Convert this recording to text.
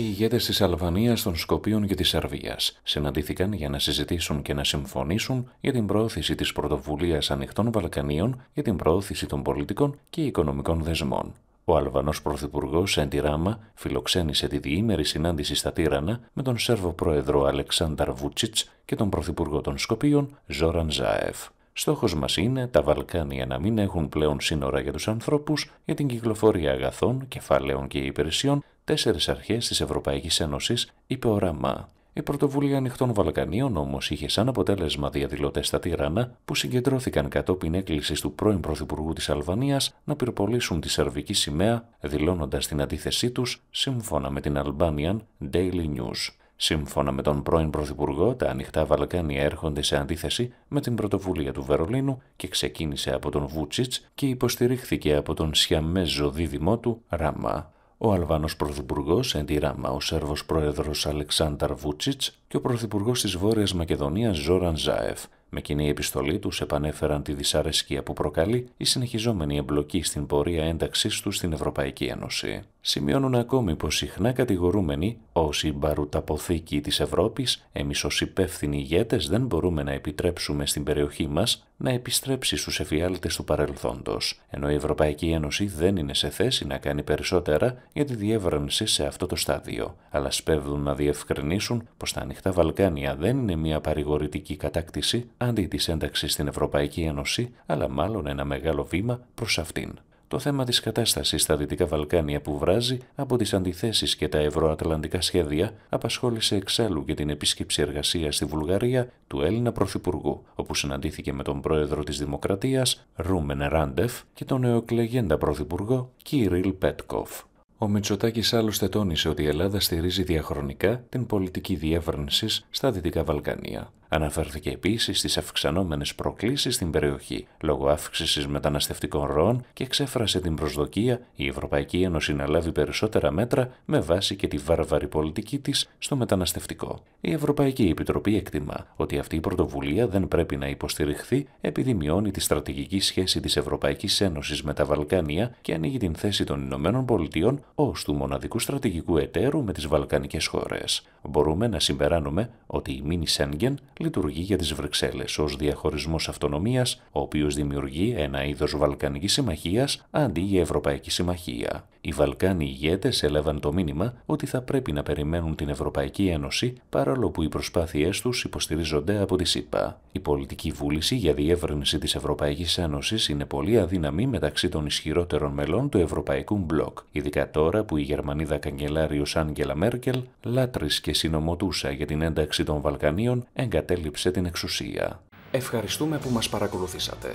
Οι ηγέτες της Αλβανίας, των Σκοπίων και της Σερβίας συναντήθηκαν για να συζητήσουν και να συμφωνήσουν για την προώθηση της πρωτοβουλίας Ανοιχτών Βαλκανίων για την προώθηση των πολιτικών και οικονομικών δεσμών. Ο Αλβανός Πρωθυπουργός Σέντι Ράμα φιλοξένησε τη διήμερη συνάντηση στα Τύρανα με τον Σέρβο Πρόεδρο Αλεξάνδρ Βούτσιτ και τον Πρωθυπουργό των Σκοπίων Ζόραν Ζάεφ. Στόχος μας είναι τα Βαλκάνια να μην έχουν πλέον σύνορα για τους ανθρώπους, για την κυκλοφορία αγαθών, κεφαλαίων και υπηρεσιών, τέσσερις αρχές της Ευρωπαϊκής Ένωσης, είπε ο Ραμά. Η πρωτοβουλία ανοιχτών Βαλκανίων όμως είχε σαν αποτέλεσμα διαδηλωτές στα Τυράνα που συγκεντρώθηκαν κατόπιν έκκλησης του πρώην Πρωθυπουργού της Αλβανίας να πυροπολίσουν τη σερβική σημαία, δηλώνοντας την αντίθεσή τους σύμφωνα με την Albanian Daily News. Σύμφωνα με τον πρώην Πρωθυπουργό, τα ανοιχτά Βαλκάνια έρχονται σε αντίθεση με την πρωτοβουλία του Βερολίνου και ξεκίνησε από τον Βούτσιτς και υποστηρίχθηκε από τον Σιαμέζο δίδυμό του Ράμα. Ο Αλβανός Πρωθυπουργός Εντι Ράμα, ο Σέρβος Πρόεδρος Αλεξάνταρ Βούτσιτς και ο Πρωθυπουργός της Βόρειας Μακεδονίας Ζόραν Ζάεφ με κοινή επιστολή τους επανέφεραν τη δυσαρέσκεια που προκαλεί η συνεχιζόμενη εμπλοκή στην πορεία ένταξής τους στην Ευρωπαϊκή Ένωση. Σημειώνουν ακόμη πως συχνά κατηγορούμενοι ω η μπαρουταποθήκη της Ευρώπης, εμείς ως υπεύθυνοι ηγέτες δεν μπορούμε να επιτρέψουμε στην περιοχή μας να επιστρέψει στους εφιάλτες του παρελθόντος, ενώ η Ευρωπαϊκή Ένωση δεν είναι σε θέση να κάνει περισσότερα για τη διεύρυνση σε αυτό το στάδιο, αλλά σπέβδουν να διευκρινίσουν πως τα ανοιχτά Βαλκάνια δεν είναι μια παρηγορητική κατάκτηση αντί της ένταξης στην Ευρωπαϊκή Ένωση, αλλά μάλλον ένα μεγάλο βήμα προς αυτήν. Το θέμα της κατάστασης στα Δυτικά Βαλκάνια που βράζει από τις αντιθέσεις και τα ευρωατλαντικά σχέδια απασχόλησε εξάλλου και την επίσκεψη εργασίας στη Βουλγαρία του Έλληνα Πρωθυπουργού, όπου συναντήθηκε με τον πρόεδρο της Δημοκρατίας, Ρούμεν Ράντεφ, και τον νεοκλεγέντα Πρωθυπουργό, Κυρίλ Πέτκοφ. Ο Μητσοτάκης άλλωστε τόνισε ότι η Ελλάδα στηρίζει διαχρονικά την πολιτική διεύρυνσης στα Δυτικά Βαλκάνια. Αναφέρθηκε επίσης στις αυξανόμενες προκλήσεις στην περιοχή λόγω αύξησης μεταναστευτικών ροών και εξέφρασε την προσδοκία η Ευρωπαϊκή Ένωση να λάβει περισσότερα μέτρα με βάση και τη βάρβαρη πολιτική της στο μεταναστευτικό. Η Ευρωπαϊκή Επιτροπή εκτιμά ότι αυτή η πρωτοβουλία δεν πρέπει να υποστηριχθεί επειδή μειώνει τη στρατηγική σχέση της Ευρωπαϊκής Ένωσης με τα Βαλκάνια και ανοίγει την θέση των Ηνωμένων Πολιτειών ως του μοναδικού στρατηγικού εταίρου με τις Βαλκανικές χώρες. Μπορούμε να συμπεράνουμε ότι η Μίνι Σέγγεν λειτουργεί για τις Βρυξέλλες ως διαχωρισμός αυτονομίας, ο οποίος δημιουργεί ένα είδος Βαλκανικής συμμαχίας, αντί για Ευρωπαϊκή Συμμαχία οι Βαλκάνοι ηγέτες έλαβαν το μήνυμα ότι θα πρέπει να περιμένουν την Ευρωπαϊκή Ένωση παρόλο που οι προσπάθειές τους υποστηρίζονται από τη ΣΥΠΑ. Η πολιτική βούληση για διεύρυνση της Ευρωπαϊκής Ένωσης είναι πολύ αδύναμη μεταξύ των ισχυρότερων μελών του Ευρωπαϊκού Μπλοκ, ειδικά τώρα που η Γερμανίδα καγκελάριος Άγγελα Μέρκελ λάτρης και συνομωτούσα για την ένταξη των Βαλκανίων εγκατέλειψε την εξουσία. Ευχαριστούμε που μας παρακολουθήσατε.